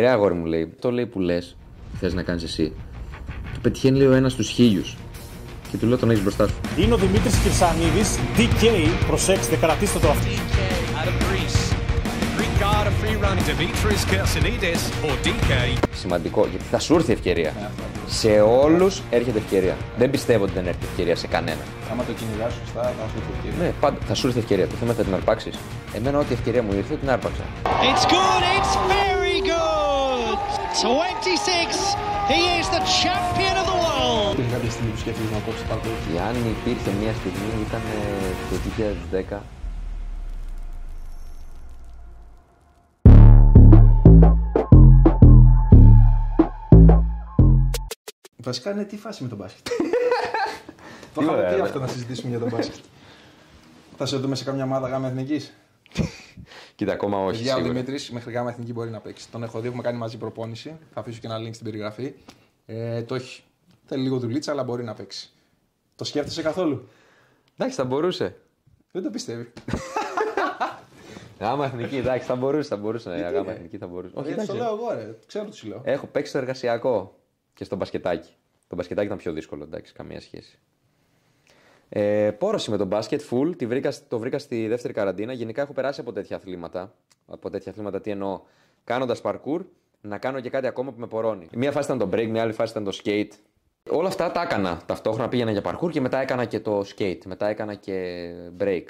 Ρε αγόρι μου λέει, το λέει που λες, θες να κάνεις εσύ. Του πετυχαίνει λέει ο ένας στου χίλιους. Και του λέω τον έχεις μπροστά σου. Είναι ο Δημήτρης Κυρσανίδης, DK, προσέξτε, κρατήστε το αυτό. Σημαντικό, γιατί θα σου έρθει ευκαιρία. Σε όλους έρχεται ευκαιρία. Δεν πιστεύω ότι δεν έρχεται ευκαιρία σε κανένα. Άμα το κυνηγάς σωστά, θα σου έρθει ευκαιρία. Ναι, πάντα θα σου έρθει ευκαιρία. Το θέμα θα την αρπάξεις. Εμένα, ό,τι ευκαιρία μου ήρθε, την άρπαξα. It's good, it's good. 26. He is the champion of the world. Υπήρχε κάποια στιγμή που σκέφτεσαι να κόψεις τα κόψεις. Αν υπήρχε μια στιγμή ήταν ε, το 2010. Βασικά είναι τι φάση με τον μπάσκετ. Το είχαμε πει αυτό να συζητήσουμε για τον μπάσκετ. Θα σε δούμε σε καμιά ομάδα γάμα εθνικής. Κοίτα, ακόμα όχι. Για ο Δημήτρης μέχρι γάμα εθνική μπορεί να παίξει. Τον έχω δει, έχουμε κάνει μαζί προπόνηση. Θα αφήσω και ένα link στην περιγραφή. Ε, το έχει. Θέλει λίγο δουλίτσα, αλλά μπορεί να παίξει. Το σκέφτεσαι καθόλου. Εντάξει, θα μπορούσε. Δεν το πιστεύει. Γάμα εθνική, εντάξει, θα μπορούσε. Θα μπορούσε. Ναι, γάμα εθνική θα μπορούσε. Ε, όχι, Το λέω εγώ, ρε. Ξέρω τι λέω. Έχω παίξει στο εργασιακό και στο μπασκετάκι. Το μπασκετάκι ήταν πιο δύσκολο, εντάξει, καμία σχέση. Ε, πόρωση με τον μπάσκετ, full. βρήκα, το βρήκα στη δεύτερη καραντίνα. Γενικά έχω περάσει από τέτοια αθλήματα. Από τέτοια αθλήματα, τι εννοώ. Κάνοντας παρκούρ, να κάνω και κάτι ακόμα που με πορώνει. Μία φάση ήταν το break, μία άλλη φάση ήταν το skate. Όλα αυτά τα έκανα. Ταυτόχρονα πήγαινα για παρκούρ και μετά έκανα και το skate. Μετά έκανα και break.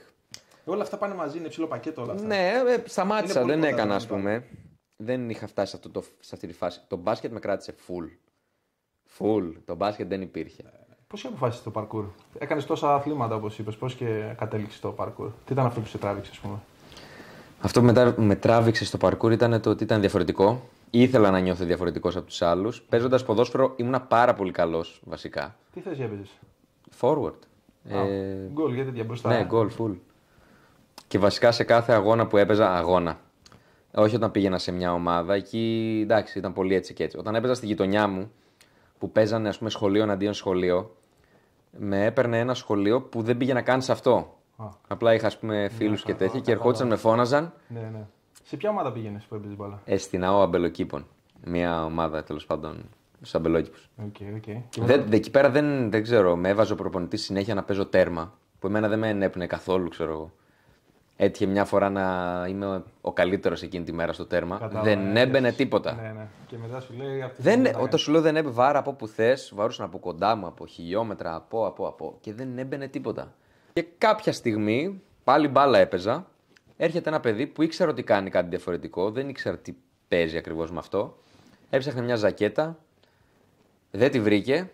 Όλα αυτά πάνε μαζί, είναι ψηλό πακέτο όλα αυτά. Ναι, ε, ε σταμάτησα, δεν έκανα α πούμε. Δεν είχα φτάσει σε, αυτό το, σε αυτή τη φάση. Το μπάσκετ με κράτησε full. Full. Το μπάσκετ δεν υπήρχε. Πώς είχε αποφασίσει το parkour, Έκανες τόσα αθλήματα όπως είπες, Πώς και κατέληξε το parkour, Τι ήταν αυτό που σε τράβηξε, ας πούμε. Αυτό που με τράβηξε στο parkour ήταν το ότι ήταν διαφορετικό. Ήθελα να νιώθω διαφορετικός από τους άλλους. Παίζοντας ποδόσφαιρο, ήμουν πάρα πολύ καλός βασικά. Τι για έπαιζες, Forward. Γκολ, ε... γιατί για μπροστά. Ναι, γκολ, full. Και βασικά σε κάθε αγώνα που έπαιζα, αγώνα. Όχι όταν πήγαινα σε μια ομάδα, εκεί εντάξει, ήταν πολύ έτσι και έτσι. Όταν έπαιζα στη γειτονιά μου, που παίζανε ας πούμε, σχολείο αντίον σχολείο, με έπαιρνε ένα σχολείο που δεν πήγε να κάνει σε αυτό. Α. Απλά είχα ας πούμε, ναι, φίλους ναι, και ναι. τέτοια και ερχόντουσαν, με φώναζαν. Ναι, ναι. Σε ποια ομάδα πήγαινες που έπαιζες μπαλά. Ε, στην ΑΟ Αμπελοκήπων. Μια ομάδα τέλος πάντων στους Αμπελόκηπους. Okay, okay. Δεν, δε, εκεί πέρα δεν, δεν ξέρω. Με έβαζε ο προπονητής συνέχεια να παίζω τέρμα. Που εμένα δεν με ενέπνε καθόλου, ξέρω εγώ. Έτυχε μια φορά να είμαι ο καλύτερος εκείνη τη μέρα στο τέρμα. δεν ναι, έμπαινε τίποτα. Ναι, ναι. Και μετά σου λέει αυτή δεν, Όταν σου λέω δεν έμπαινε, βάρα από που θες, βαρούσαν από κοντά μου, από χιλιόμετρα, από, από, από. Και δεν έμπαινε τίποτα. Και κάποια στιγμή, πάλι μπάλα έπαιζα, έρχεται ένα παιδί που ήξερα ότι κάνει κάτι διαφορετικό, δεν ήξερα τι παίζει ακριβώς με αυτό. Έψαχνε μια ζακέτα, δεν τη βρήκε,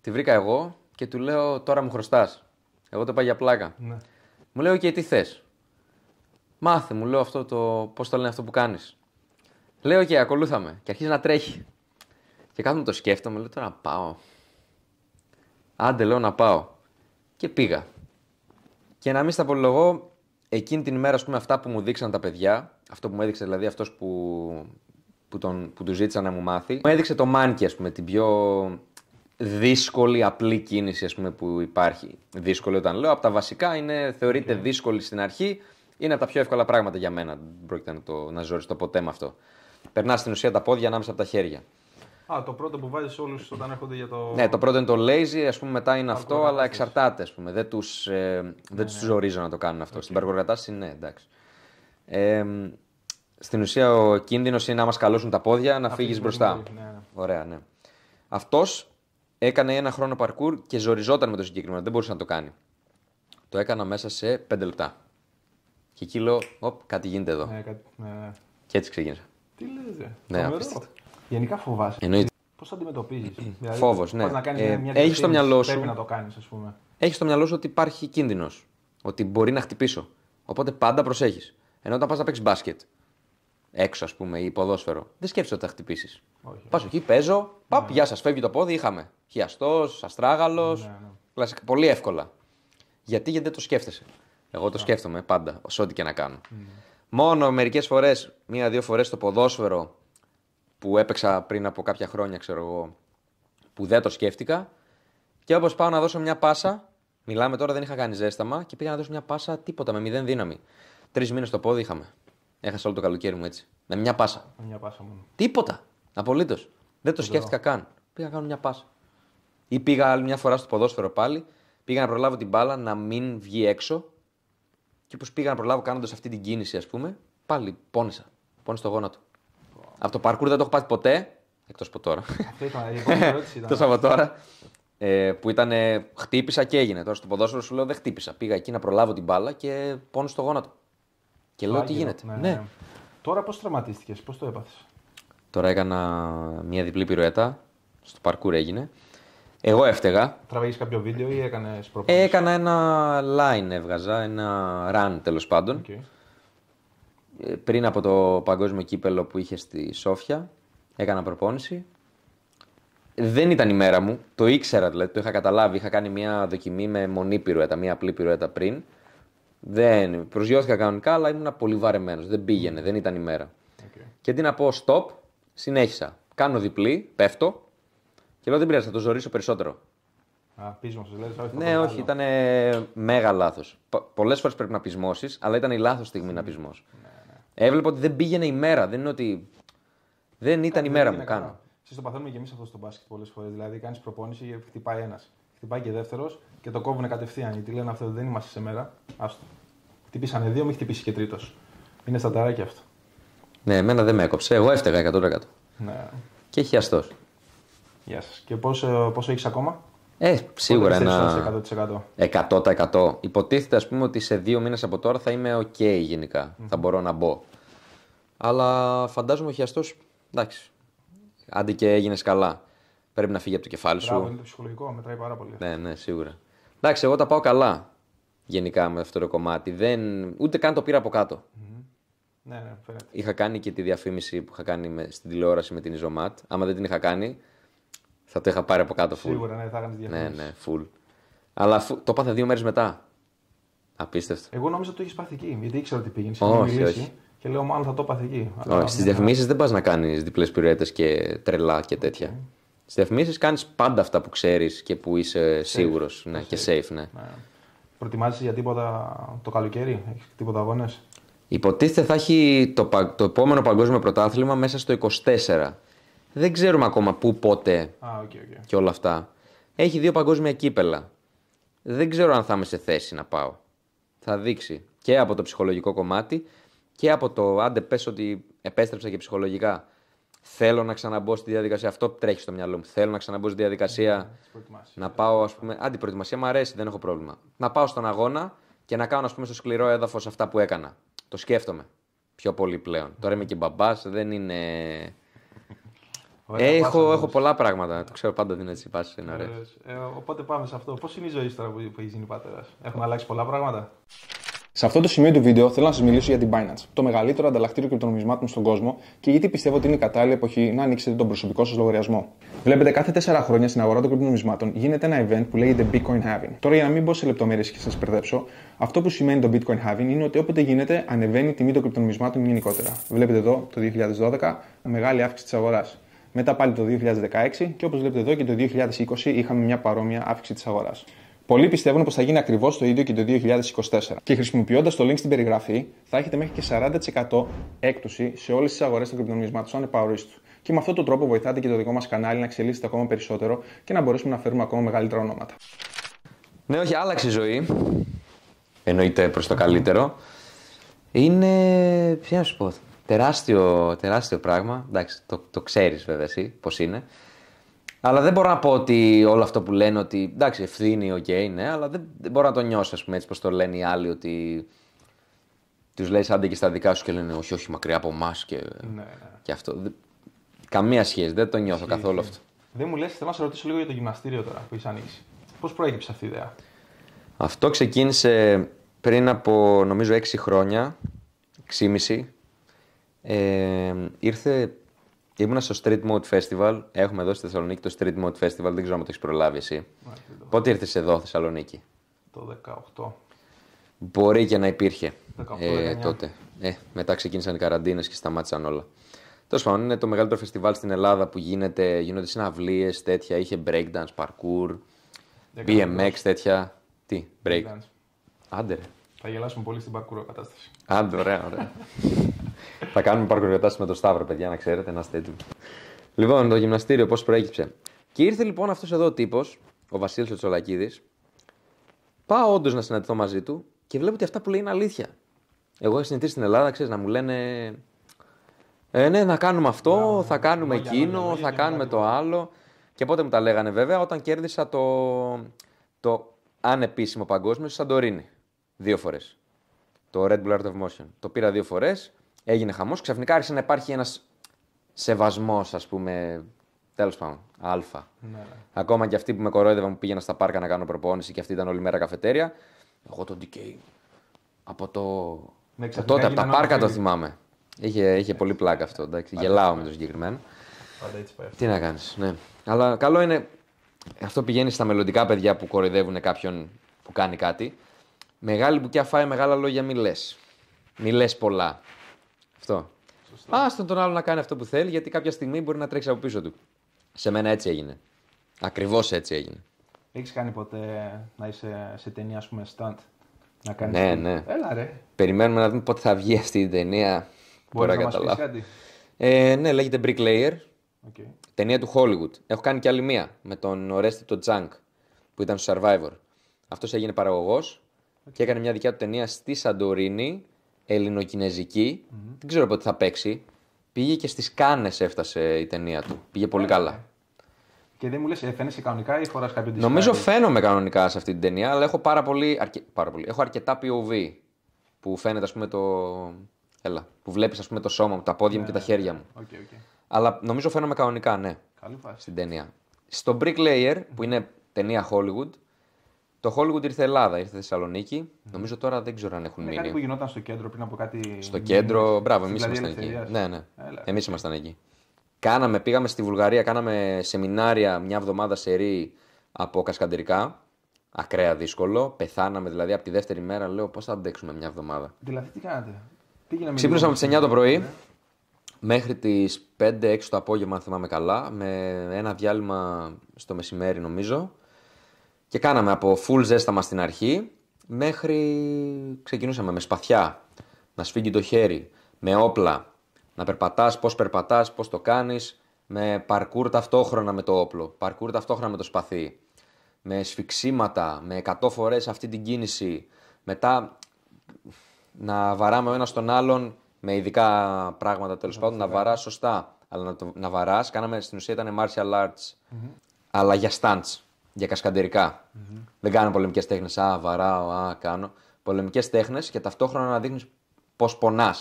τη βρήκα εγώ και του λέω τώρα μου χρωστάς. Εγώ το πάω για πλάκα. Ναι. Μου λέει: και okay, τι θες. Μάθε μου, λέω αυτό το. Πώς το λένε αυτό που κάνεις. Λέω και ακολούθαμε. Και αρχίζει να τρέχει. Και κάθομαι το σκέφτομαι, λέω τώρα να πάω. Άντε, λέω να πάω. Και πήγα. Και να μην στα εκείνη την ημέρα, ας πούμε, αυτά που μου δείξαν τα παιδιά, αυτό που μου έδειξε δηλαδή αυτός που, που, που του ζήτησα να μου μάθει, μου έδειξε το μάνκι, ας πούμε, την πιο δύσκολη, απλή κίνηση ας πούμε, που υπάρχει. Δύσκολη όταν λέω, από τα βασικά είναι θεωρείται ναι. δύσκολη στην αρχή, είναι από τα πιο εύκολα πράγματα για μένα. Δεν πρόκειται να, το, να ζωριστώ ποτέ με αυτό. Περνάς στην ουσία τα πόδια ανάμεσα από τα χέρια. Α, το πρώτο που βάζεις όλους όταν έρχονται για το. Ναι, το πρώτο είναι το lazy, ας πούμε, μετά είναι αυτό, αλλά εξαρτάται, Ας πούμε. Δεν τους ε, ναι, ναι, ζορίζω να το κάνουν αυτό. Okay. Στην παρκοκατάσταση, ναι, εντάξει. Ε, στην ουσία, ο κίνδυνος είναι να μα καλώσουν τα πόδια να φύγει μπροστά. Ναι, ναι, Ωραία, ναι. Αυτός έκανε ένα χρόνο παρκούρ και ζοριζόταν με το συγκεκριμένο. Δεν μπορούσε να το κάνει. Το έκανα μέσα σε 5 λεπτά. Και εκεί λέω, Οπ, κάτι γίνεται εδώ. Ναι, κάτι, ναι, ναι. Και έτσι ξεκίνησα. Τι λες, ναι, απίστευτο. Γενικά φοβάσαι. Πώς Πώ αντιμετωπίζει. δηλαδή, Φόβος, ναι. Να ε, μια έχεις στο μυαλό σου. Πρέπει να το κάνεις, ας πούμε. Έχεις στο μυαλό σου ότι υπάρχει κίνδυνος. Ότι μπορεί να χτυπήσω. Οπότε πάντα προσέχεις. Ενώ όταν πας να παίξεις μπάσκετ, έξω ας πούμε, ή ποδόσφαιρο, δεν σκέφτεσαι ότι θα χτυπήσεις. Πας εκεί, παίζω, παπ, ναι. γεια σας, φεύγει το πόδι, είχαμε. Χιαστός, αστράγαλος. Ναι, ναι. Πολύ εύκολα. Γιατί, γιατί δεν το σκέφτεσαι. Εγώ το σκέφτομαι πάντα, σε ό,τι και να κάνω. Mm. Μόνο μερικές φορές, μία-δύο φορές στο ποδόσφαιρο που έπαιξα πριν από κάποια χρόνια, ξέρω εγώ, που δεν το σκέφτηκα. Και όπως πάω να δώσω μια πάσα, μιλάμε τώρα, δεν είχα κάνει ζέσταμα και πήγα να δώσω μια πάσα τίποτα με μηδέν δύναμη. Τρεις μήνες το πόδι είχαμε. Έχασα όλο το καλοκαίρι μου έτσι. Με μια πάσα. Μια πάσα μόνο. Τίποτα. Απολύτως. Δεν το σκέφτηκα καν. Πήγα να κάνω μια πάσα. Ή πήγα άλλη μια φορά στο ποδόσφαιρο πάλι, πήγα να προλάβω την μπάλα να μην βγει έξω και πώς πήγα να προλάβω κάνοντας αυτή την κίνηση, ας πούμε, πάλι πόνισα. Πόνισα το γόνατο. Wow. Από το παρκούρ δεν το έχω πάθει ποτέ. Εκτός από τώρα. Εκτός από τώρα. Ε, που ήταν χτύπησα και έγινε. Τώρα στο ποδόσφαιρο σου λέω δεν χτύπησα. Πήγα εκεί να προλάβω την μπάλα και πόνισα το γόνατο. Και λέω τι γίνεται. Ναι. ναι. Τώρα πώς τραυματίστηκες, πώς το έπαθες. Τώρα έκανα μια διπλή πυροέτα, Στο παρκούρ έγινε. Εγώ έφταιγα. Τραβήγες κάποιο βίντεο ή έκανες προπόνηση. Έκανα ένα line, έβγαζα, ένα run τέλος πάντων. Okay. Ε, πριν από το παγκόσμιο κύπελο που είχε στη Σόφια, έκανα προπόνηση. Δεν ήταν η μέρα μου, το ήξερα δηλαδή, το είχα καταλάβει. Είχα κάνει μια δοκιμή με μονή πυροέτα, μια απλή πυροέτα πριν. Δεν προσγειώθηκα κανονικά, αλλά ήμουν πολύ βαρεμένος. Δεν πήγαινε, δεν ήταν η μέρα. Okay. Και αντί να πω stop, συνέχισα. Κάνω διπλή, πέφτω, και λέω δεν πειράζει, θα το ζωήσω περισσότερο. Α, σα λέει. Ναι, όχι, ήταν μέγα λάθος. Πολλές φορές πρέπει να πεισμώσεις, αλλά ήταν η λάθος στιγμή mm. να πεισμώ. Ναι, ναι. Έβλεπα ότι δεν πήγαινε η μέρα. Δεν είναι ότι. Δεν ήταν ε, η ναι, μέρα μου, κάνω. Εσύ το παθαίνουμε και εμείς αυτό στο μπάσκετ πολλές φορές. Δηλαδή, κάνεις προπόνηση και χτυπάει ένας. Χτυπάει και δεύτερος και το κόβουν κατευθείαν. Γιατί λένε αυτό δεν είμαστε σε μέρα. Άστο. Χτυπήσανε δύο, μην χτυπήσει και τρίτος. Είναι ταράκια αυτό. Ναι, εμένα δεν με έκοψε. Εγώ έφταιγα 100%. Ναι. Και χιαστό. Γεια Και πόσο, πόσο έχεις ακόμα? Ε, σίγουρα ένα 100%. 100%. Υποτίθεται ας πούμε ότι σε δύο μήνες από τώρα θα είμαι ok γενικά. Mm. Θα μπορώ να μπω. Αλλά φαντάζομαι ο αυτό. εντάξει, άντε και έγινες καλά. Πρέπει να φύγει από το κεφάλι σου. είναι το ψυχολογικό, μετράει πάρα πολύ. Ναι, ναι, σίγουρα. Εντάξει, εγώ τα πάω καλά γενικά με αυτό το κομμάτι. Δεν... Ούτε καν το πήρα από κάτω. Mm-hmm. Ναι, ναι, φαίνεται. Είχα κάνει και τη διαφήμιση που είχα κάνει με... στην τηλεόραση με την Ιζωμάτ. Άμα δεν την είχα κάνει, θα το είχα πάρει από κάτω. Full. Σίγουρα, ναι, θα έκανε διαφορά. Ναι, ναι, full. Αλλά το πάθε δύο μέρες μετά. Απίστευτο. Εγώ νόμιζα ότι το είχε πάθει εκεί, γιατί ήξερα ότι πήγαινες. Όχι, όχι. Και λέω, μάλλον θα το πάθει εκεί. Όχι, στι διαφημίσεις δεν πας να κάνεις διπλές πυροέτε και τρελά και τέτοια. Okay. Ναι. Στις διαφημίσεις κάνεις πάντα αυτά που ξέρεις και που είσαι σίγουρος ναι, και safe. Ναι. ναι. για τίποτα το καλοκαίρι, έχεις τίποτα αγώνες. Υποτίθεται θα έχει το, το επόμενο παγκόσμιο πρωτάθλημα μέσα στο 24. Δεν ξέρουμε ακόμα πού, πότε okay, okay. και όλα αυτά. Έχει δύο παγκόσμια κύπελα. Δεν ξέρω αν θα είμαι σε θέση να πάω. Θα δείξει και από το ψυχολογικό κομμάτι και από το άντε πες ότι επέστρεψα και ψυχολογικά. Θέλω να ξαναμπω στη διαδικασία. Αυτό τρέχει στο μυαλό μου. Θέλω να ξαναμπω στη διαδικασία. Ναι, ναι, να πάω, ας πούμε. Άντι, προετοιμασία μου αρέσει, δεν έχω πρόβλημα. Να πάω στον αγώνα και να κάνω, ας πούμε, στο σκληρό έδαφος αυτά που έκανα. Το σκέφτομαι πιο πολύ πλέον. Τώρα είμαι και μπαμπάς, δεν είναι έχω, έχω πολλά πράγματα. Το ξέρω πάντα δεν έτσι πάση είναι ωραίο. Ε, οπότε πάμε σε αυτό. Πώς είναι η ζωή τώρα που έχεις γίνει πατέρας, Έχουν αλλάξει πολλά πράγματα. Σε αυτό το σημείο του βίντεο θέλω να σας μιλήσω για την Binance, το μεγαλύτερο ανταλλακτήριο κρυπτονομισμάτων στον κόσμο και γιατί πιστεύω ότι είναι η κατάλληλη εποχή να ανοίξετε τον προσωπικό σας λογαριασμό. Βλέπετε, κάθε 4 χρόνια στην αγορά των κρυπτονομισμάτων γίνεται ένα event που λέγεται Bitcoin having. Τώρα, για να μην μπω σε λεπτομέρειες και σας μπερδέψω, αυτό που σημαίνει το Bitcoin having είναι ότι όποτε γίνεται ανεβαίνει η τιμή των κρυπτονομισμάτων γενικότερα. Βλέπετε εδώ το 2012 μεγάλη αύξηση της αγοράς μετά πάλι το 2016 και όπως βλέπετε εδώ και το 2020 είχαμε μια παρόμοια αύξηση της αγοράς. Πολλοί πιστεύουν πως θα γίνει ακριβώς το ίδιο και το 2024. Και χρησιμοποιώντας το link στην περιγραφή, θα έχετε μέχρι και 40% έκπτωση σε όλες τις αγορές των κρυπτονομισμάτων σαν Και με αυτόν τον τρόπο βοηθάτε και το δικό μας κανάλι να εξελίσσεται ακόμα περισσότερο και να μπορέσουμε να φέρουμε ακόμα μεγαλύτερα ονόματα. Ναι, όχι, άλλαξε η ζωή. Εννοείται προς το καλύτερο. Είναι. Ποια σου πω. Τεράστιο, τεράστιο πράγμα. Εντάξει, το, το ξέρεις βέβαια εσύ πώς είναι. Αλλά δεν μπορώ να πω ότι όλο αυτό που λένε ότι εντάξει, ευθύνη, οκ, okay, ναι, αλλά δεν, δεν μπορώ να το νιώσω, ας πούμε, έτσι πώ το λένε οι άλλοι, ότι τους λες άντε και στα δικά σου και λένε όχι, όχι, μακριά από εμάς και, ναι. και αυτό. Καμία σχέση, δεν το νιώθω καθόλου αυτό. Δεν μου λες, θέλω να σε ρωτήσω λίγο για το γυμναστήριο τώρα που είσαι ανοίξει. Πώς προέκυψε αυτή η ιδέα, Αυτό ξεκίνησε πριν από νομίζω 6 χρόνια, 6,5 ήρθε, ήμουνα στο Street Mode Festival. Έχουμε εδώ στη Θεσσαλονίκη το Street Mode Festival. Δεν ξέρω αν το έχεις προλάβει εσύ. Πότε ήρθες εδώ, Θεσσαλονίκη, Το 18. Μπορεί και να υπήρχε 18, ε, τότε. Ε, μετά ξεκίνησαν οι καραντίνες και σταμάτησαν όλα. Τέλος πάντων, είναι το μεγαλύτερο φεστιβάλ στην Ελλάδα που γίνεται. Γίνονται συναυλίες, τέτοια. Είχε breakdance, parkour, BMX, τέτοια. Τι, break. Άντερε. Θα γελάσουμε πολύ στην parkour κατάσταση. Άντε, ωραία, ωραία. Θα κάνουμε παρκοριοτάσει με τον Σταύρο, παιδιά, να ξέρετε, να είστε έτοιμοι. Λοιπόν, το γυμναστήριο πώς προέκυψε. Και ήρθε λοιπόν αυτός εδώ ο τύπος, ο Βασίλης Τσολακίδης. Πάω όντως να συναντηθώ μαζί του και βλέπω ότι αυτά που λέει είναι αλήθεια. Εγώ έχω συνηθίσει στην Ελλάδα, ξέρεις, να μου λένε. Ε, ναι, να κάνουμε αυτό, θα κάνουμε εκείνο, θα κάνουμε το άλλο. Και πότε μου τα λέγανε βέβαια, όταν κέρδισα το, το ανεπίσημο παγκόσμιο στη Σαντορίνη. Δύο φορές. Το Red Bull Art of Motion. Το πήρα δύο φορές έγινε χαμός. Ξαφνικά άρχισε να υπάρχει ένας σεβασμός, ας πούμε. Τέλος πάντων, Α. Ναι, ναι. Ακόμα και αυτοί που με κορόιδευαν που πήγαινα στα πάρκα να κάνω προπόνηση και αυτή ήταν όλη μέρα καφετέρια. Εγώ τον DK. Από το. Ναι, από τότε, από τα πάρκα το θυμάμαι. Είχε, είχε πολύ πλάκα αυτό. Εντάξει. Γελάω με το συγκεκριμένο. Τι να κάνεις. Ναι. Αλλά καλό είναι. Αυτό πηγαίνει στα μελλοντικά παιδιά που κοροϊδεύουν κάποιον που κάνει κάτι. Μεγάλη μπουκιά φάει, μεγάλα λόγια μη λες. Μη λες πολλά. Αυτό. τον, άλλο να κάνει αυτό που θέλει, γιατί κάποια στιγμή μπορεί να τρέξει από πίσω του. Σε μένα έτσι έγινε. Ακριβώς έτσι έγινε. Έχεις κάνει ποτέ να είσαι σε ταινία, ας πούμε, stunt. Να κάνεις. ναι, ναι. Έλα, ρε. Περιμένουμε να δούμε πότε θα βγει αυτή η ταινία. Μπορεί να, να κάτι. Ε, ναι, λέγεται Bricklayer. Okay. Ταινία του Hollywood. Έχω κάνει και άλλη μία με τον Ορέστη τον Τζάνκ που ήταν στο Survivor. Αυτός έγινε παραγωγός και έκανε μια δικιά του ταινία στη Σαντορίνη ελληνοκινέζικη. Δεν ξέρω πότε θα παίξει. Πήγε και στις Κάνες έφτασε η ταινία του. Πήγε πολύ καλά. Και δεν μου λες, ε, φαίνεσαι κανονικά ή φορά κάποιον δυσκάρι. Νομίζω φαίνομαι κανονικά σε αυτή την ταινία, αλλά έχω πάρα πολύ. Πάρα πολύ. Έχω αρκετά POV που φαίνεται, ας πούμε, το. Έλα, που βλέπεις, ας πούμε, το σώμα μου, τα πόδια μου και τα ε, χέρια μου. Okay, okay. Αλλά νομίζω φαίνομαι κανονικά, ναι. Καλή φάση. Στην ταινία. Στο Brick Layer, που είναι ταινία Hollywood, το Hollywood ήρθε Ελλάδα, ήρθε Θεσσαλονίκη. Mm. Νομίζω τώρα δεν ξέρω αν έχουν είναι μείνει. Κάτι που γινόταν στο κέντρο πριν από κάτι. Στο κέντρο, μπράβο, εμεί ήμασταν εκεί. Ναι, ναι. Εμείς ήμασταν εκεί. Κάναμε, πήγαμε στη Βουλγαρία, κάναμε σεμινάρια μια εβδομάδα σε από κασκαντερικά. Ακραία δύσκολο. Πεθάναμε δηλαδή από τη δεύτερη μέρα. Λέω πώς θα αντέξουμε μια εβδομάδα. Δηλαδή τι κάνατε. Τι Ξύπνησαμε τι 9 το πρωί ναι. μέχρι τις 5-6 το απόγευμα, αν θυμάμαι καλά, με ένα διάλειμμα στο μεσημέρι νομίζω. Και κάναμε από full ζέσταμα στην αρχή μέχρι ξεκινούσαμε με σπαθιά, να σφίγγει το χέρι, με όπλα, να περπατάς, πώς περπατάς, πώς το κάνεις, με παρκούρ ταυτόχρονα με το όπλο, παρκούρ ταυτόχρονα με το σπαθί, με σφιξίματα, με 100 φορές αυτή την κίνηση, μετά να βαράμε ο ένας τον άλλον με ειδικά πράγματα τέλος ναι, πάντων, να βαράς σωστά, αλλά να, το, να βαράς, κάναμε στην ουσία ήταν martial arts, αλλά για stunts για κασκαντερικα mm-hmm. Δεν κάνω πολεμικές τέχνες. Α, βαράω, α, κάνω. Πολεμικές τέχνες και ταυτόχρονα να δείχνεις πώς πονάς.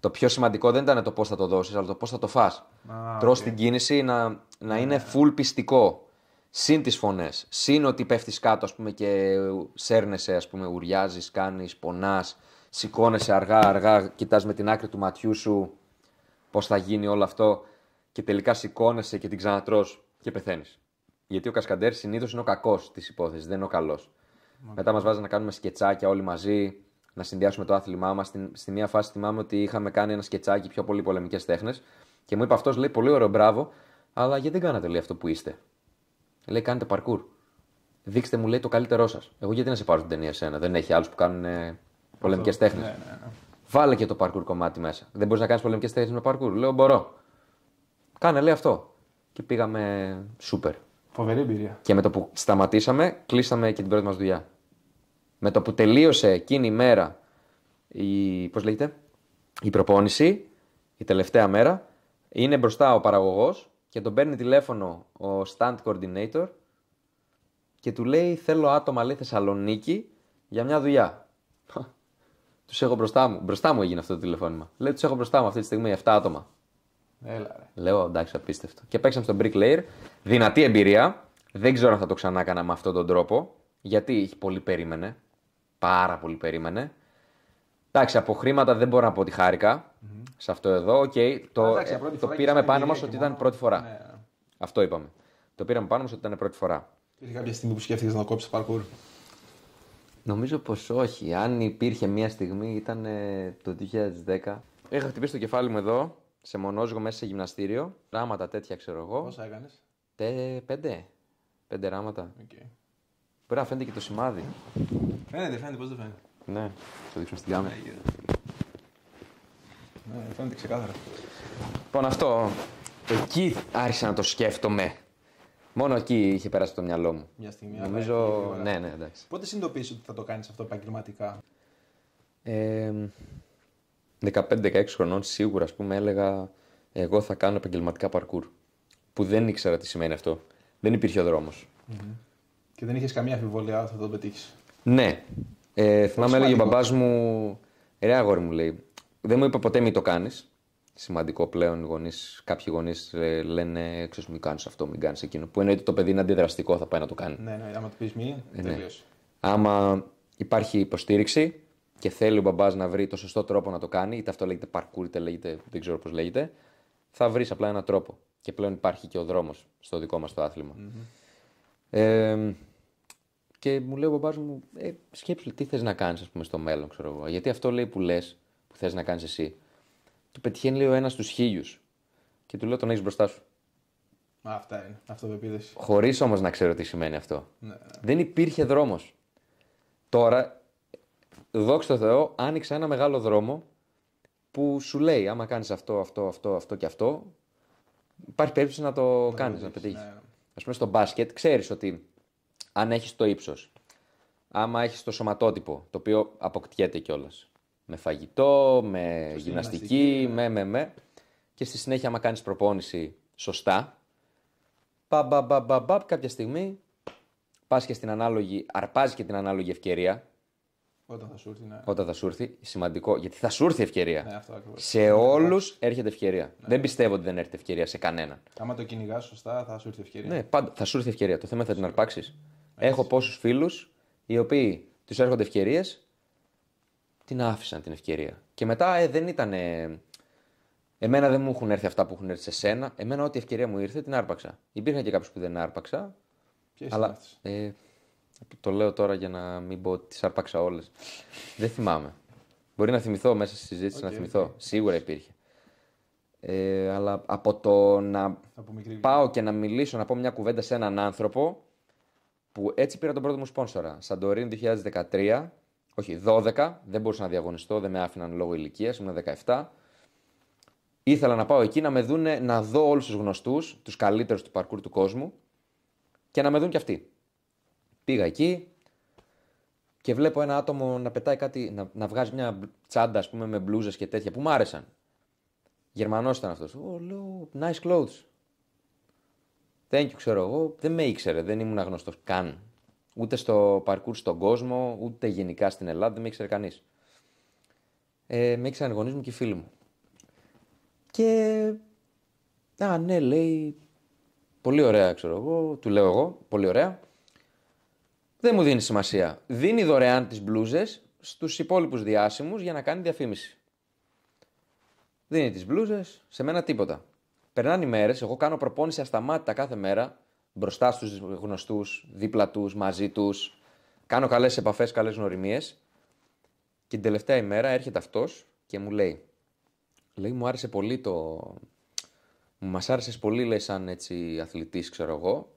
Το πιο σημαντικό δεν ήταν το πώς θα το δώσεις, αλλά το πώς θα το φά. Ah, Τρώ την κίνηση να, να yeah. Ναι, είναι ναι, ναι. full πιστικό. Συν τις φωνές. Συν ότι πέφτεις κάτω ας πούμε, και σέρνεσαι, ας πούμε, ουριάζεις, κάνεις, πονάς, σηκώνεσαι αργά-αργά, κοιτάς με την άκρη του ματιού σου πώς θα γίνει όλο αυτό. Και τελικά σηκώνεσαι και την ξανατρώ και πεθαίνεις. Γιατί ο Κασκαντέρ συνήθως είναι ο κακός της υπόθεσης, δεν είναι ο καλός. Μετά μας βάζει να κάνουμε σκετσάκια όλοι μαζί, να συνδυάσουμε το άθλημά μας. Στη, στη μία φάση θυμάμαι ότι είχαμε κάνει ένα σκετσάκι πιο πολύ πολεμικές τέχνες και μου είπε αυτός, λέει πολύ ωραίο, μπράβο, αλλά γιατί δεν κάνατε λέει, αυτό που είστε. Λέει, κάνετε παρκούρ. Δείξτε μου, λέει, το καλύτερό σας. Εγώ γιατί να σε πάρω την ταινία σένα, δεν έχει άλλους που κάνουν ε, πολεμικές τέχνες. Ναι, ναι, ναι. Βάλε και το παρκούρ κομμάτι μέσα. Δεν μπορείς να κάνεις πολεμικές τέχνες με παρκούρ. Λέω, μπορώ. Κάνε, λέει αυτό. Και πήγαμε σούπερ. Φοβερή εμπειρία. Και με το που σταματήσαμε, κλείσαμε και την πρώτη μας δουλειά. Με το που τελείωσε εκείνη η μέρα η, πώς λέγεται, η προπόνηση, η τελευταία μέρα, είναι μπροστά ο παραγωγός και τον παίρνει τηλέφωνο ο stand coordinator και του λέει θέλω άτομα λέει Θεσσαλονίκη για μια δουλειά. Τους έχω μπροστά μου. Μπροστά μου έγινε αυτό το τηλεφώνημα. Λέει τους έχω μπροστά μου αυτή τη στιγμή 7 άτομα. Έλα, ρε. Λέω εντάξει, απίστευτο. Και παίξαμε στον Bricklayer. Δυνατή εμπειρία. Δεν ξέρω αν θα το ξανά έκανα με αυτόν τον τρόπο. Γιατί πολύ περίμενε. Πάρα πολύ περίμενε. Εντάξει, από χρήματα δεν μπορώ να πω ότι σε αυτό εδώ. Okay, το, ε, το πήραμε πάνω μα ότι ήταν πρώτη φορά. Ναι. Αυτό είπαμε. Το πήραμε πάνω μας ότι ήταν πρώτη φορά. Υπήρχε κάποια στιγμή που σκέφτηκες να κόψει parkour. Νομίζω πως όχι. Αν υπήρχε μια στιγμή ήταν το 2010. Έχα χτυπήσει το κεφάλι μου εδώ σε μονόζυγο μέσα σε γυμναστήριο. Ράματα τέτοια ξέρω εγώ. Πόσα έκανες. Πέντε. Πέντε ράματα. Okay. Μπορεί να φαίνεται και το σημάδι. Φαίνεται, φαίνεται, πώς δεν φαίνεται. Ναι, θα το δείξουμε στην κάμερα. Ναι, φαίνεται ξεκάθαρα. Λοιπόν, αυτό. Εκεί άρχισα να το σκέφτομαι. Μόνο εκεί είχε περάσει το μυαλό μου. Μια στιγμή. Νομίζω. Ναι, ναι, εντάξει. Πότε συνειδητοποιήσει ότι θα το κάνεις αυτό επαγγελματικά. 15-16 χρονών σίγουρα, ας πούμε, έλεγα εγώ θα κάνω επαγγελματικά παρκούρ. Που δεν ήξερα τι σημαίνει αυτό. Δεν υπήρχε ο δρομο Και δεν είχες καμία αμφιβολία ότι θα το πετύχεις. Ναι. Ε, θυμάμαι, έλεγε ο μπαμπάς μου, ρε αγόρι μου λέει, δεν μου είπε ποτέ μην το κάνεις. Σημαντικό πλέον οι γονείς, κάποιοι γονείς ε, λένε, ξέρεις, μην κάνεις αυτό, μην κάνεις εκείνο. Που εννοείται το παιδί είναι αντιδραστικό, θα πάει να το κάνει. Ναι, ναι, άμα το πεις μη, ε, ναι. Άμα υπάρχει υποστήριξη, και θέλει ο μπαμπάς να βρει το σωστό τρόπο να το κάνει, είτε αυτό λέγεται parkour, είτε λέγεται δεν ξέρω πώς λέγεται, θα βρεις απλά έναν τρόπο. Και πλέον υπάρχει και ο δρόμος στο δικό μας το αθλημα mm Ε, και μου λέει ο μπαμπάς μου, ε, σκέψου τι θες να κάνεις στο μέλλον, ξέρω εγώ. Γιατί αυτό λέει που λες, που θες να κάνεις εσύ. το πετυχαίνει λέει ο ένας στους χίλιους. Και του λέω τον έχεις μπροστά σου. αυτά είναι. Αυτό το Αυτοπεποίθηση. Χωρίς όμως να ξέρω τι σημαίνει αυτό. Ναι. Δεν υπήρχε δρόμος. Τώρα δόξα τω Θεώ, άνοιξε ένα μεγάλο δρόμο που σου λέει: Άμα κάνεις αυτό, αυτό, αυτό, αυτό και αυτό, υπάρχει περίπτωση να το κάνεις, να πετύχεις. Ναι. Ας πούμε, στο μπάσκετ, ξέρεις ότι αν έχεις το ύψος, άμα έχεις το σωματότυπο, το οποίο αποκτιέται κιόλας. Με φαγητό, με γυμναστική, ναι. με, με, με. Και στη συνέχεια, άμα κάνεις προπόνηση σωστά, πα, μπα, μπα, μπα, κάποια στιγμή πας και στην ανάλογη, αρπάζεις και την ανάλογη ευκαιρία όταν θα σου έρθει, ναι. Όταν θα σου έρθει, σημαντικό. Γιατί θα σου έρθει ευκαιρία. Ναι, αυτό ακριβώς. Σε όλους έρχεται ευκαιρία. Ναι. Δεν πιστεύω ότι δεν έρχεται ευκαιρία σε κανέναν. Άμα το κυνηγάς σωστά, θα σου έρθει ευκαιρία. Ναι, πάντα θα σου έρθει ευκαιρία. Το θέμα θα την αρπάξει. Έχω πόσους φίλους οι οποίοι τους έρχονται ευκαιρίες, την άφησαν την ευκαιρία. Και μετά ε, δεν ήταν. Ε, εμένα δεν μου έχουν έρθει αυτά που έχουν έρθει σε σένα. Εμένα, ό,τι ευκαιρία μου ήρθε, την άρπαξα. Υπήρχαν και κάποιους που δεν άρπαξα. Ποιε αλλά, ε, το λέω τώρα για να μην πω ότι τις άρπαξα όλες. Δεν θυμάμαι. Μπορεί να θυμηθώ μέσα στη συζήτηση, okay, να θυμηθώ. Σίγουρα υπήρχε. Ε, αλλά από το να πάω και να μιλήσω, να πω μια κουβέντα σε έναν άνθρωπο που έτσι πήρα τον πρώτο μου σπόνσορα. Σαντορίν 2013, όχι 12, δεν μπορούσα να διαγωνιστώ, δεν με άφηναν λόγω ηλικίας, ήμουν 17. Ήθελα να πάω εκεί να με δούνε, να δω όλους τους γνωστούς, τους καλύτερους του παρκούρ του κόσμου και να με δουν κι αυτοί. Πήγα εκεί και βλέπω ένα άτομο να πετάει κάτι, να, να βγάζει μια τσάντα ας πούμε, με μπλούζες και τέτοια που μου άρεσαν. Γερμανός ήταν αυτός. Oh, λέω, nice clothes. Thank you, ξέρω εγώ. Δεν με ήξερε, δεν ήμουν γνωστό καν. Ούτε στο parkour στον κόσμο, ούτε γενικά στην Ελλάδα, δεν με ήξερε κανείς. Ε, με ήξεραν οι μου και οι φίλοι μου. Και. Α, ναι, λέει. Πολύ ωραία, ξέρω εγώ. Του λέω εγώ. Πολύ ωραία δεν μου δίνει σημασία. Δίνει δωρεάν τις μπλούζες στους υπόλοιπους διάσημους για να κάνει διαφήμιση. Δίνει τις μπλούζες, σε μένα τίποτα. Περνάνε οι εγώ κάνω προπόνηση ασταμάτητα κάθε μέρα μπροστά στους γνωστούς, δίπλα τους, μαζί τους. Κάνω καλές επαφές, καλές γνωριμίες. Και την τελευταία ημέρα έρχεται αυτός και μου λέει: Λέει, μου άρεσε πολύ το. Μας άρεσες πολύ, λέει, σαν έτσι αθλητής, ξέρω εγώ.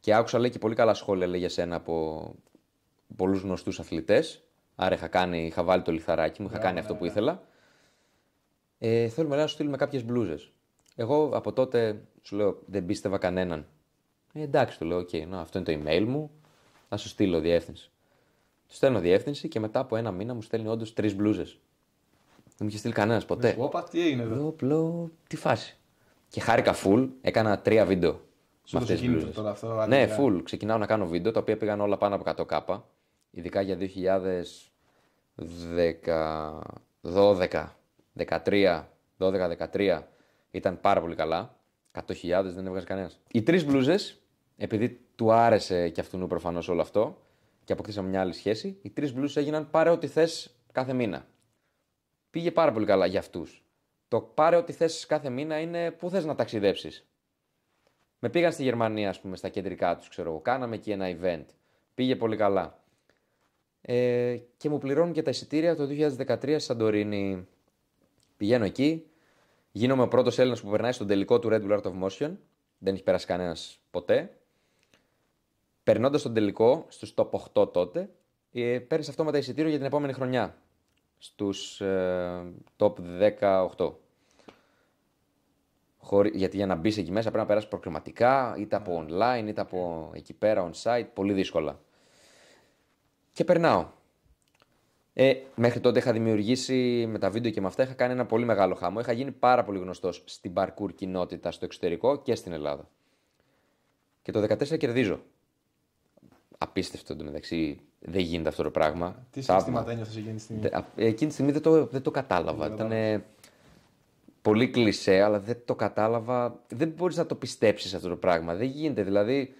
Και άκουσα λέει και πολύ καλά σχόλια λέει, για σένα από πολλούς γνωστούς αθλητές. Άρα είχα, κάνει, είχα βάλει το λιθαράκι μου, είχα κάνει ναι, αυτό που ναι. ήθελα. Ε, θέλουμε να σου στείλουμε κάποιες μπλούζες. Εγώ από τότε σου λέω δεν πίστευα κανέναν. Ε, εντάξει, του λέω: okay, αυτό είναι το email μου. να σου στείλω διεύθυνση. Του στέλνω διεύθυνση και μετά από ένα μήνα μου στέλνει όντως τρεις μπλούζες. Δεν μου είχε στείλει κανένας ποτέ. Όπα, τι έγινε εδώ. Λέω, τι φάση. Και χάρηκα full, έκανα τρία βίντεο. Ναι, full. Ξεκινάω να κάνω βίντεο τα οποία πήγαν όλα πάνω από 100K. Ειδικά για 2012, 13 ήταν πάρα πολύ καλά. 100.000 δεν έβγαζε κανένας. Οι τρεις μπλούζες, επειδή του άρεσε και αυτού προφανώς όλο αυτό και αποκτήσαμε μια άλλη σχέση, οι τρεις μπλούζες έγιναν πάρε ό,τι θες κάθε μήνα. Πήγε πάρα πολύ καλά για αυτούς. Το πάρε ό,τι θες κάθε μήνα είναι πού θες να ταξιδέψεις. Με πήγαν στη Γερμανία, ας πούμε, στα κεντρικά τους, ξέρω εγώ. Κάναμε εκεί ένα event. Πήγε πολύ καλά. Ε, και μου πληρώνουν και τα εισιτήρια το 2013 στη Σαντορίνη. Πηγαίνω εκεί. Γίνομαι ο πρώτος Έλληνας που περνάει στον τελικό του Red Bull Art of Motion. Δεν έχει περάσει κανένας ποτέ. Περνώντας τον τελικό, στους top 8 τότε, ε, παίρνεις αυτόματα εισιτήριο για την επόμενη χρονιά. Στους ε, top 18. Χωρί... Γιατί για να μπεις εκεί μέσα πρέπει να περάσεις προκριματικά, είτε από ναι. online, είτε από ναι. εκεί πέρα, on-site, πολύ δύσκολα. Και περνάω. Ε, μέχρι τότε είχα δημιουργήσει με τα βίντεο και με αυτά, είχα κάνει ένα πολύ μεγάλο χάμο. Είχα γίνει πάρα πολύ γνωστός στην parkour κοινότητα στο εξωτερικό και στην Ελλάδα. Και το 2014 κερδίζω. Απίστευτο μεταξύ. Δεν γίνεται αυτό το πράγμα. Τι συναισθήματα ένιωθες εκείνη τη στιγμή. Εκείνη τη στιγμή δεν το, δεν το κατάλαβα. Ήταν πολύ κλισέ, αλλά δεν το κατάλαβα. Δεν μπορείς να το πιστέψεις αυτό το πράγμα. Δεν γίνεται. Δηλαδή,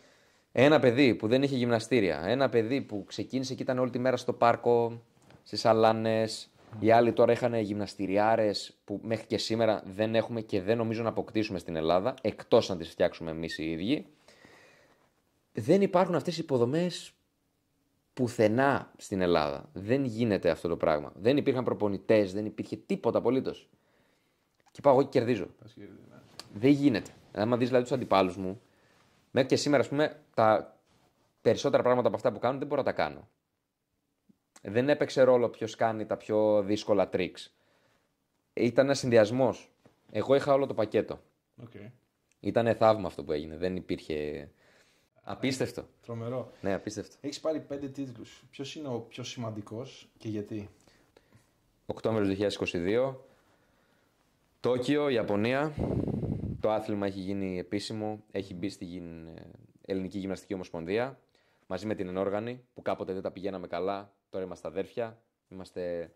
ένα παιδί που δεν είχε γυμναστήρια, ένα παιδί που ξεκίνησε και ήταν όλη τη μέρα στο πάρκο, στις σαλάνε. Οι άλλοι τώρα είχαν γυμναστηριάρες που μέχρι και σήμερα δεν έχουμε και δεν νομίζω να αποκτήσουμε στην Ελλάδα, εκτός αν τις φτιάξουμε εμείς οι ίδιοι. Δεν υπάρχουν αυτές οι υποδομές πουθενά στην Ελλάδα. Δεν γίνεται αυτό το πράγμα. Δεν υπήρχαν προπονητές, δεν υπήρχε τίποτα απολύτως. Και πάω εγώ και κερδίζω. Δεν γίνεται. Αν δεις δηλαδή τους αντιπάλους μου, μέχρι και σήμερα, ας πούμε, τα περισσότερα πράγματα από αυτά που κάνουν δεν μπορώ να τα κάνω. Δεν έπαιξε ρόλο ποιος κάνει τα πιο δύσκολα τρίξ. Ήταν ένας συνδυασμός. Εγώ είχα όλο το πακέτο. Okay. Ήταν θαύμα αυτό που έγινε. Δεν υπήρχε. Απίστευτο. Τρομερό. Ναι, απίστευτο. Έχεις πάρει πέντε τίτλους. Ποιος είναι ο πιο σημαντικός και γιατί. Οκτώβριο 2022, Τόκιο, Ιαπωνία. Το άθλημα έχει γίνει επίσημο, έχει μπει στην Ελληνική Γυμναστική Ομοσπονδία μαζί με την ενόργανη που κάποτε δεν τα πηγαίναμε καλά, τώρα είμαστε αδέρφια, είμαστε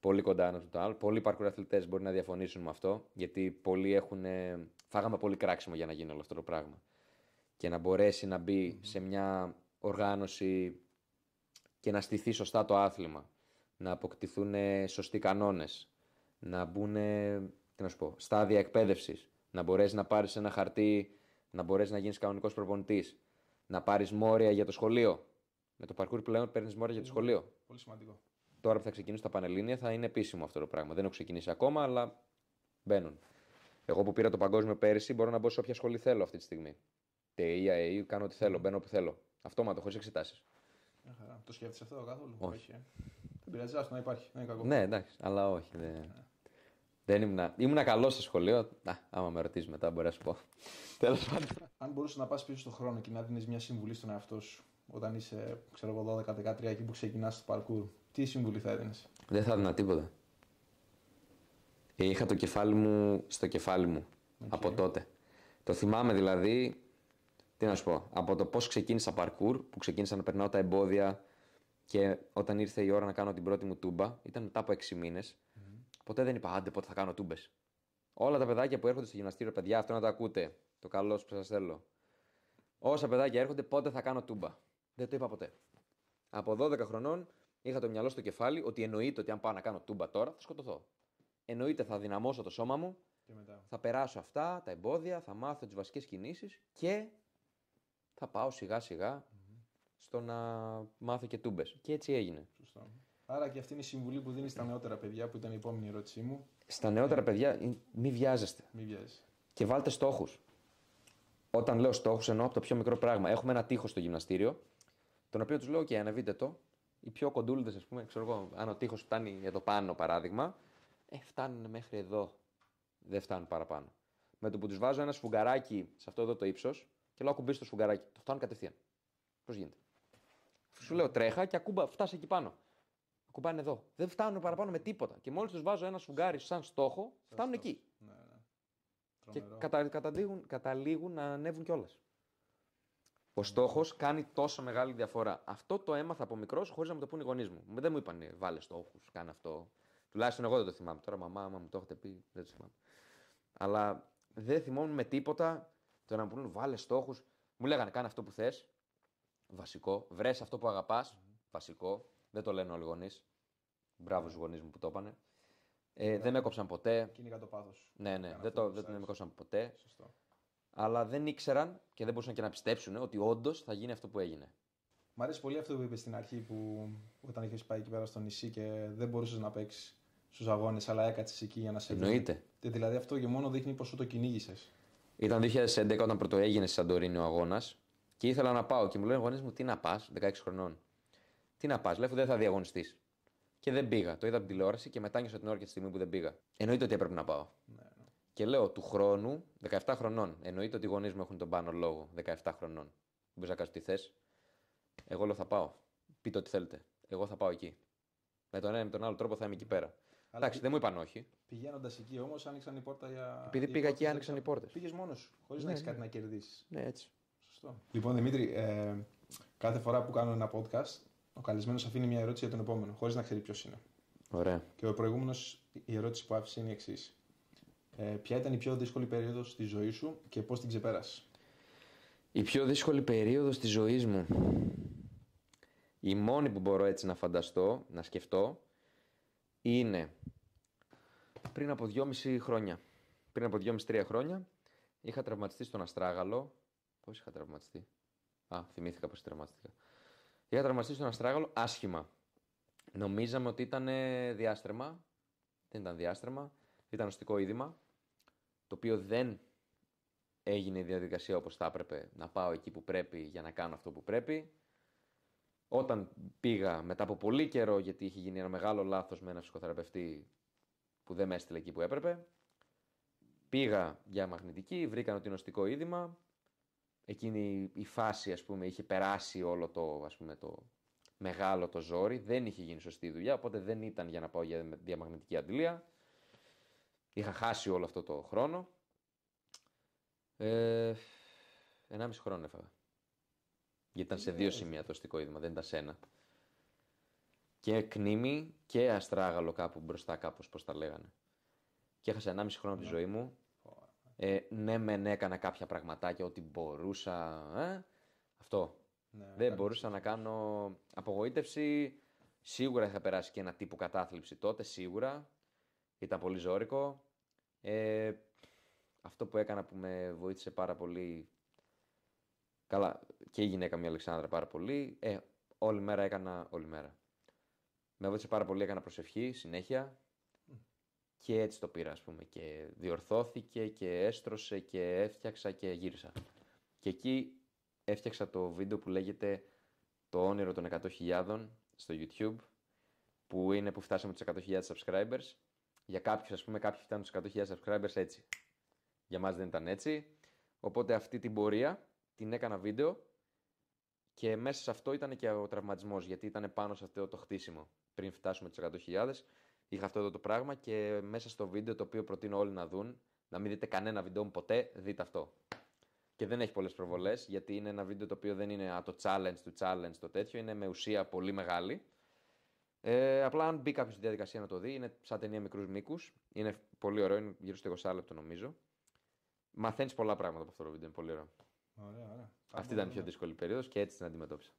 πολύ κοντά ένα του άλλο. Πολλοί αθλητές μπορεί να διαφωνήσουν με αυτό, γιατί πολλοί έχουν. Ε, φάγαμε πολύ κράξιμο για να γίνει όλο αυτό το πράγμα. Και να μπορέσει να μπει σε μια οργάνωση και να στηθεί σωστά το άθλημα, να αποκτηθούν σωστοί κανόνες, να μπουν τι να σου πω, στάδια εκπαίδευσης, να μπορέσεις να πάρεις ένα χαρτί, να μπορέσεις να γίνεις κανονικός προπονητής, να πάρεις μόρια για το σχολείο. Με το parkour πλέον παίρνεις μόρια για το σχολείο. Πολύ σημαντικό. Τώρα που θα ξεκινήσουν τα πανελίνια θα είναι επίσημο αυτό το πράγμα. Δεν έχω ξεκινήσει ακόμα, αλλά μπαίνουν. Εγώ που πήρα το παγκόσμιο πέρυσι μπορώ να μπω σε όποια σχολή θέλω αυτή τη στιγμή. ΤΕΙΑ, ΑΕΗ κάνω ό,τι θέλω, μπαίνω όπου θέλω. Αυτόματο, χωρίς εξετάσεις. Ε, το σκέφτεσαι αυτό καθόλου. Όχι. Ε. Δεν πειράζει, να υπάρχει. Δεν είναι Ναι, εντάξει, αλλά όχι. Ε. Δεν ήμουν, ήμουν καλό στο σχολείο. άμα με ρωτήσεις μετά, μπορεί να σου πω. Τέλος πάντων. Αν μπορούσες να πας πίσω στον χρόνο και να δίνεις μια συμβουλή στον εαυτό σου όταν είσαι, ξέρω εγώ, 12-13 εκεί που ξεκινάς το παρκούρ, τι συμβουλή θα έδινες. Δεν θα έδινα τίποτα. Είχα το κεφάλι μου στο κεφάλι μου από τότε. Το θυμάμαι δηλαδή, τι να σου πω, από το πώς ξεκίνησα παρκούρ, που ξεκίνησα να περνάω τα εμπόδια και όταν ήρθε η ώρα να κάνω την πρώτη μου τούμπα, ήταν μετά από 6 μήνε. Ποτέ δεν είπα άντε πότε θα κάνω τούμπες. Όλα τα παιδάκια που έρχονται στο γυμναστήριο, παιδιά, αυτό να τα ακούτε. Το καλό που σας θέλω. Όσα παιδάκια έρχονται, πότε θα κάνω τούμπα. Δεν το είπα ποτέ. Από 12 χρονών είχα το μυαλό στο κεφάλι ότι εννοείται ότι αν πάω να κάνω τούμπα τώρα θα σκοτωθώ. Εννοείται θα δυναμώσω το σώμα μου, και μετά. θα περάσω αυτά τα εμπόδια, θα μάθω τις βασικές κινήσεις και θα πάω σιγά σιγά στο να μάθω και τούμπες. Και έτσι έγινε. Σωστά. Άρα και αυτή είναι η συμβουλή που δίνεις στα νεότερα παιδιά, που ήταν η επόμενη ερώτησή μου. Στα νεότερα παιδιά, ε, μη βιάζεστε. Μη βιάζεστε. Και βάλτε στόχους. Όταν λέω στόχους, εννοώ από το πιο μικρό πράγμα. Έχουμε ένα τείχος στο γυμναστήριο, τον οποίο τους λέω: OK, ανεβείτε το. Οι πιο κοντούλδε, ας πούμε, ξέρω εγώ, αν ο τείχος φτάνει για το πάνω παράδειγμα, ε, φτάνουν μέχρι εδώ. Δεν φτάνουν παραπάνω. Με το που τους βάζω ένα σφουγγαράκι σε αυτό εδώ το ύψος και λέω: Ακουμπήσει το σφουγγαράκι. Το φτάνουν κατευθείαν. Πώς γίνεται. Σου λέω: Τρέχα και ακούμπα, φτάσει εκεί πάνω κουμπάνε εδώ. Δεν φτάνουν παραπάνω με τίποτα. Και μόλις τους βάζω ένα σφουγγάρι σαν στόχο, φτάνουν εκεί. Ναι, ναι. Και κατα, καταλήγουν, να ανέβουν κιόλας. Ο στόχος κάνει τόσο μεγάλη διαφορά. Αυτό το έμαθα από μικρός χωρίς να μου το πούνε οι γονείς μου. Δεν μου είπαν βάλε στόχους, κάνε αυτό. Τουλάχιστον εγώ δεν το θυμάμαι. Τώρα μαμά, μαμά μου το έχετε πει, δεν το θυμάμαι. Αλλά δεν θυμόμουν με τίποτα το να μου πούνε βάλε στόχους. Μου λέγανε κάνε αυτό που θες. Βασικό. Βρες αυτό που αγαπάς. Βασικό. Δεν το λένε όλοι οι γονείς. Μπράβο στους γονείς μου που το είπανε. Ε, δεν με έκοψαν ποτέ. Κυνηγά το πάθος. Ναι, ναι, δεν, το, δεν με έκοψαν ποτέ. Σωστό. Αλλά δεν ήξεραν και δεν μπορούσαν και να πιστέψουν ε, ότι όντως θα γίνει αυτό που έγινε. Μ' αρέσει πολύ αυτό που είπες στην αρχή που όταν είχες πάει εκεί πέρα στο νησί και δεν μπορούσες να παίξεις στους αγώνες, αλλά έκατσες εκεί για να σε Εννοείται. Ε, δηλαδή αυτό και μόνο δείχνει πόσο το κυνήγησες. Ήταν 2011 όταν πρωτοέγινε σαν στη Σαντορίνη ο αγώνας και ήθελα να πάω και μου λένε γονείς μου τι να πας 16 χρονών. Τι να πας, λέω δεν θα διαγωνιστείς. Και δεν πήγα. Το είδα από την τηλεόραση και μετά νιώσα την ώρα και τη στιγμή που δεν πήγα. Εννοείται ότι έπρεπε να πάω. Ναι, ναι. Και λέω του χρόνου, 17 χρονών. Εννοείται ότι οι γονείς μου έχουν τον πάνω λόγο 17 χρονών. Μπορείς να κάνω τι θες. Εγώ λέω θα πάω. Πείτε ό,τι θέλετε. Εγώ θα πάω εκεί. Με τον ένα με τον άλλο τρόπο θα είμαι εκεί πέρα. Εντάξει, δεν μου είπαν όχι. Πηγαίνοντας εκεί όμως, άνοιξαν η πόρτα για. Επειδή πήγα εκεί, άνοιξαν οι πόρτες. Πήγες μόνος χωρίς ναι, να έχεις κάτι να κερδίσεις. Ναι, έτσι. Λοιπόν, Δημήτρη, ε, κάθε φορά που κάνω ένα podcast, ο καλεσμένος αφήνει μια ερώτηση για τον επόμενο, χωρίς να ξέρει ποιος είναι. Ωραία. Και ο προηγούμενος, η ερώτηση που άφησε είναι η εξής. Ε, ποια ήταν η πιο δύσκολη περίοδος στη ζωή σου και πώς την ξεπέρασες. Η πιο δύσκολη περίοδος τη ζωή μου. Η μόνη που μπορώ έτσι να φανταστώ, να σκεφτώ, είναι πριν από 2,5 χρόνια. Πριν απο δυόμιση τρία χρόνια είχα τραυματιστεί στον Αστράγαλο. Πώς είχα τραυματιστεί. Α, θυμήθηκα πώς τραυματίστηκα. Είχα τραυματιστεί στον Αστράγαλο άσχημα. Νομίζαμε ότι ήταν διάστρεμα. Δεν ήταν διάστρεμα. Ήταν οστικό είδημα. Το οποίο δεν έγινε η διαδικασία όπως θα έπρεπε να πάω εκεί που πρέπει για να κάνω αυτό που πρέπει. Όταν πήγα μετά από πολύ καιρό, γιατί είχε γίνει ένα μεγάλο λάθος με ένα ψυχοθεραπευτή που δεν με έστειλε εκεί που έπρεπε, πήγα για μαγνητική, βρήκαν ότι είναι οστικό είδημα, εκείνη η φάση ας πούμε είχε περάσει όλο το, ας πούμε, το μεγάλο το ζόρι, δεν είχε γίνει σωστή δουλειά, οπότε δεν ήταν για να πάω για διαμαγνητική αντλία, Είχα χάσει όλο αυτό το χρόνο. Ε, μισή χρόνο έφαγα. Γιατί ήταν σε δύο σημεία το οστικό είδημα, δεν ήταν σε ένα. Και κνήμη και αστράγαλο κάπου μπροστά κάπως, πώς τα λέγανε. Και έχασα 1,5 χρόνο από τη ναι. ζωή μου ε, ναι, μεν έκανα κάποια πραγματάκια ό,τι μπορούσα. Ε. Αυτό. Ναι, δεν μπορούσα να κάνω απογοήτευση. Σίγουρα είχα περάσει και ένα τύπο κατάθλιψη τότε, σίγουρα. Ήταν πολύ ζώρικο. Ε, αυτό που έκανα που με βοήθησε πάρα πολύ. Καλά, και η γυναίκα μου η Αλεξάνδρα πάρα πολύ. Ε, όλη μέρα έκανα. Όλη μέρα. Με βοήθησε πάρα πολύ, έκανα προσευχή συνέχεια. Και έτσι το πήρα, ας πούμε. Και διορθώθηκε και έστρωσε και έφτιαξα και γύρισα. Και εκεί έφτιαξα το βίντεο που λέγεται «Το όνειρο των 100.000» στο YouTube, που είναι που φτάσαμε τους 100.000 subscribers. Για κάποιους, ας πούμε, κάποιοι φτάνουν τους 100.000 subscribers έτσι. Για μας δεν ήταν έτσι. Οπότε αυτή την πορεία την έκανα βίντεο και μέσα σε αυτό ήταν και ο τραυματισμός, γιατί ήταν πάνω σε αυτό το χτίσιμο πριν φτάσουμε τους 100.000 είχα αυτό εδώ το πράγμα και μέσα στο βίντεο το οποίο προτείνω όλοι να δουν, να μην δείτε κανένα βίντεο μου ποτέ, δείτε αυτό. Και δεν έχει πολλές προβολές, γιατί είναι ένα βίντεο το οποίο δεν είναι το challenge του challenge, το τέτοιο, είναι με ουσία πολύ μεγάλη. Ε, απλά αν μπει κάποιος στη διαδικασία να το δει, είναι σαν ταινία μικρούς μήκους. Είναι πολύ ωραίο, είναι γύρω στο 20 λεπτό νομίζω. Μαθαίνεις πολλά πράγματα από αυτό το βίντεο, είναι πολύ ωραίο. Ωραία, ωραία. Αυτή ήταν η πιο δύσκολη περίοδος και έτσι την αντιμετώπισα.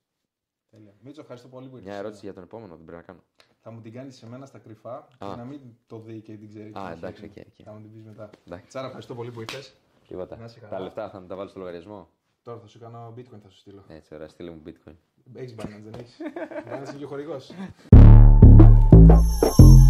Τέλεια. Μίτσο, ευχαριστώ πολύ που ήρθε. Μια ερώτηση για τον επόμενο, δεν πρέπει να κάνω. Θα μου την κάνεις σε μένα στα κρυφά και να μην το δει και την ξέρει. Α, εντάξει, okay, okay. Θα μου την πεις μετά. Εντάξει. Τσάρα, ευχαριστώ πολύ που ήρθες. Τίποτα. Τα λεφτά θα τα βάλω στο λογαριασμό. Τώρα θα σου κάνω bitcoin, θα σου στείλω. Έτσι, ωραία, στείλε μου bitcoin. Έχεις μπάνιτ, δεν έχεις. Να είσαι και χορηγό.